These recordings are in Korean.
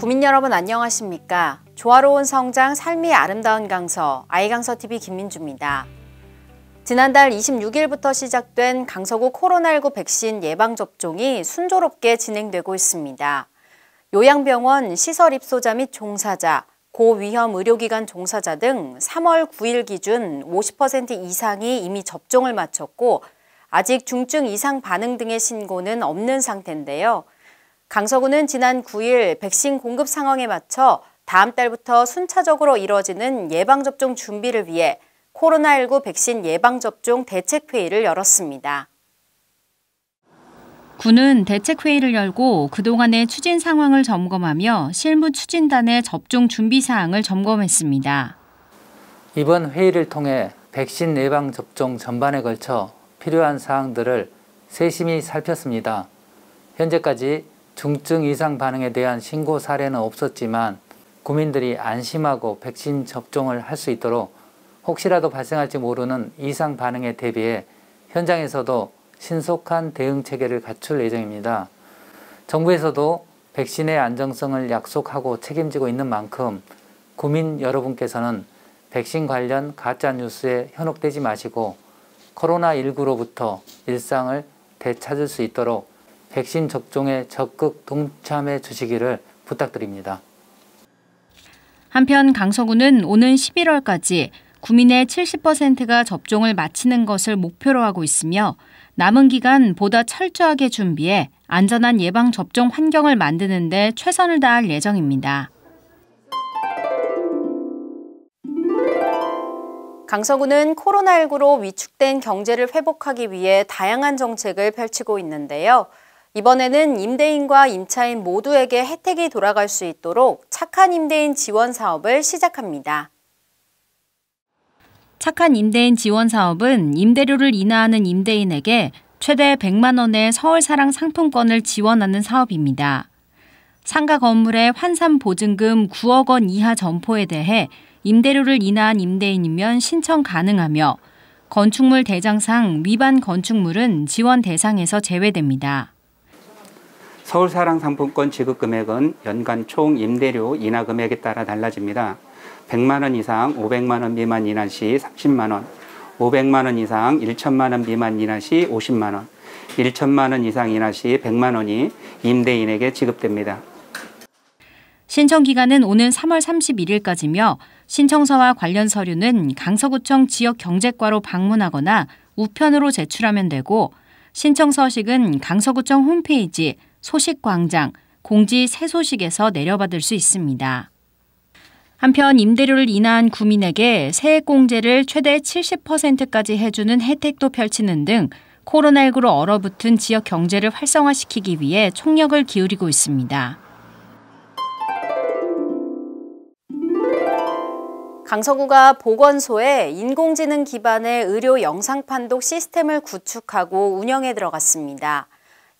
구민 여러분 안녕하십니까? 조화로운 성장 삶이 아름다운 강서 아이강서TV 김민주입니다. 지난달 26일부터 시작된 강서구 코로나19 백신 예방접종이 순조롭게 진행되고 있습니다. 요양병원 시설 입소자 및 종사자, 고위험 의료기관 종사자 등 3월 9일 기준 50% 이상이 이미 접종을 마쳤고 아직 중증 이상 반응 등의 신고는 없는 상태인데요. 강서구는 지난 9일 백신 공급 상황에 맞춰 다음 달부터 순차적으로 이뤄지는 예방접종 준비를 위해 코로나19 백신 예방접종 대책회의를 열었습니다. 군은 대책회의를 열고 그동안의 추진 상황을 점검하며 실무 추진단의 접종 준비 사항을 점검했습니다. 이번 회의를 통해 백신 예방접종 전반에 걸쳐 필요한 사항들을 세심히 살폈습니다. 현재까지 중증 이상 반응에 대한 신고 사례는 없었지만 국민들이 안심하고 백신 접종을 할 수 있도록 혹시라도 발생할지 모르는 이상 반응에 대비해 현장에서도 신속한 대응 체계를 갖출 예정입니다. 정부에서도 백신의 안정성을 약속하고 책임지고 있는 만큼 국민 여러분께서는 백신 관련 가짜 뉴스에 현혹되지 마시고 코로나19로부터 일상을 되찾을 수 있도록 백신 접종에 적극 동참해 주시기를 부탁드립니다. 한편 강서구는 오는 11월까지 구민의 70%가 접종을 마치는 것을 목표로 하고 있으며 남은 기간 보다 철저하게 준비해 안전한 예방 접종 환경을 만드는 데 최선을 다할 예정입니다. 강서구는 코로나19로 위축된 경제를 회복하기 위해 다양한 정책을 펼치고 있는데요. 이번에는 임대인과 임차인 모두에게 혜택이 돌아갈 수 있도록 착한 임대인 지원 사업을 시작합니다. 착한 임대인 지원 사업은 임대료를 인하하는 임대인에게 최대 100만 원의 서울사랑 상품권을 지원하는 사업입니다. 상가 건물의 환산 보증금 9억 원 이하 점포에 대해 임대료를 인하한 임대인이면 신청 가능하며 건축물 대장상 위반 건축물은 지원 대상에서 제외됩니다. 서울사랑상품권 지급 금액은 연간 총 임대료 인하 금액에 따라 달라집니다. 100만 원 이상 500만 원 미만 인하 시 30만 원, 500만 원 이상 1천만 원 미만 인하 시 50만 원, 1천만 원 이상 인하 시 100만 원이 임대인에게 지급됩니다. 신청 기간은 오는 3월 31일까지며 신청서와 관련 서류는 강서구청 지역경제과로 방문하거나 우편으로 제출하면 되고 신청 서식은 강서구청 홈페이지 소식 광장, 공지 새 소식에서 내려받을 수 있습니다. 한편 임대료를 인하한 구민에게 세액공제를 최대 70%까지 해주는 혜택도 펼치는 등 코로나19로 얼어붙은 지역 경제를 활성화시키기 위해 총력을 기울이고 있습니다. 강서구가 보건소에 인공지능 기반의 의료 영상 판독 시스템을 구축하고 운영에 들어갔습니다.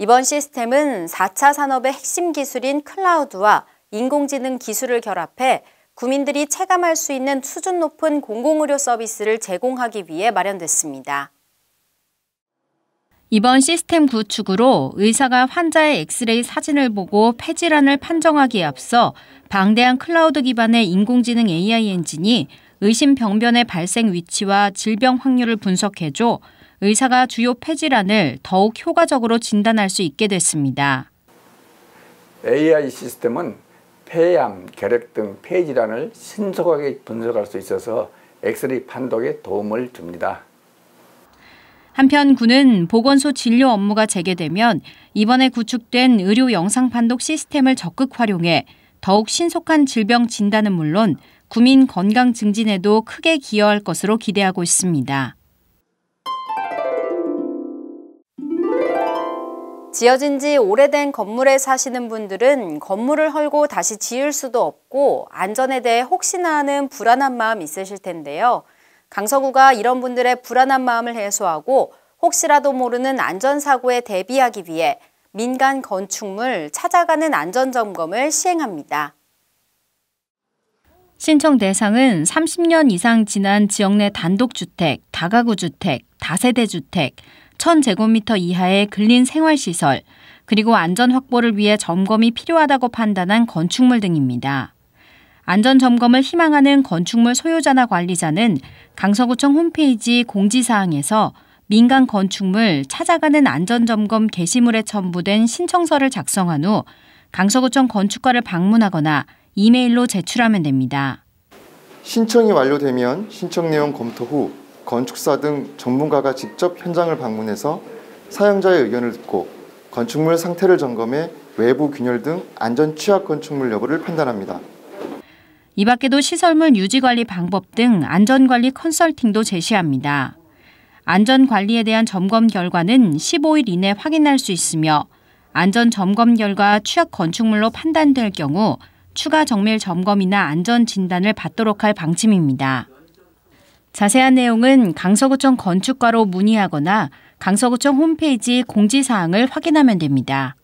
이번 시스템은 4차 산업의 핵심 기술인 클라우드와 인공지능 기술을 결합해 구민들이 체감할 수 있는 수준 높은 공공의료 서비스를 제공하기 위해 마련됐습니다. 이번 시스템 구축으로 의사가 환자의 엑스레이 사진을 보고 폐질환을 판정하기에 앞서 방대한 클라우드 기반의 인공지능 AI 엔진이 의심 병변의 발생 위치와 질병 확률을 분석해줘 의사가 주요 폐질환을 더욱 효과적으로 진단할 수 있게 됐습니다. AI 시스템은 폐암, 결핵 등 폐질환을 신속하게 분석할 수 있어서 엑스레이 판독에 도움을 줍니다. 한편 군은 보건소 진료 업무가 재개되면 이번에 구축된 의료 영상 판독 시스템을 적극 활용해 더욱 신속한 질병 진단은 물론 구민 건강 증진에도 크게 기여할 것으로 기대하고 있습니다. 지어진 지 오래된 건물에 사시는 분들은 건물을 헐고 다시 지을 수도 없고 안전에 대해 혹시나 하는 불안한 마음 있으실 텐데요. 강서구가 이런 분들의 불안한 마음을 해소하고 혹시라도 모르는 안전사고에 대비하기 위해 민간 건축물 찾아가는 안전점검을 시행합니다. 신청 대상은 30년 이상 지난 지역 내 단독주택, 다가구 주택, 다세대 주택, 5,000제곱미터 이하의 근린 생활시설, 그리고 안전 확보를 위해 점검이 필요하다고 판단한 건축물 등입니다. 안전 점검을 희망하는 건축물 소유자나 관리자는 강서구청 홈페이지 공지사항에서 민간 건축물 찾아가는 안전 점검 게시물에 첨부된 신청서를 작성한 후 강서구청 건축과를 방문하거나 이메일로 제출하면 됩니다. 신청이 완료되면 신청 내용 검토 후 건축사 등 전문가가 직접 현장을 방문해서 사용자의 의견을 듣고 건축물 상태를 점검해 외부 균열 등 안전 취약 건축물 여부를 판단합니다. 이 밖에도 시설물 유지 관리 방법 등 안전 관리 컨설팅도 제시합니다. 안전 관리에 대한 점검 결과는 15일 이내 확인할 수 있으며 안전 점검 결과 취약 건축물로 판단될 경우 추가 정밀 점검이나 안전 진단을 받도록 할 방침입니다. 자세한 내용은 강서구청 건축과로 문의하거나 강서구청 홈페이지 공지사항을 확인하면 됩니다.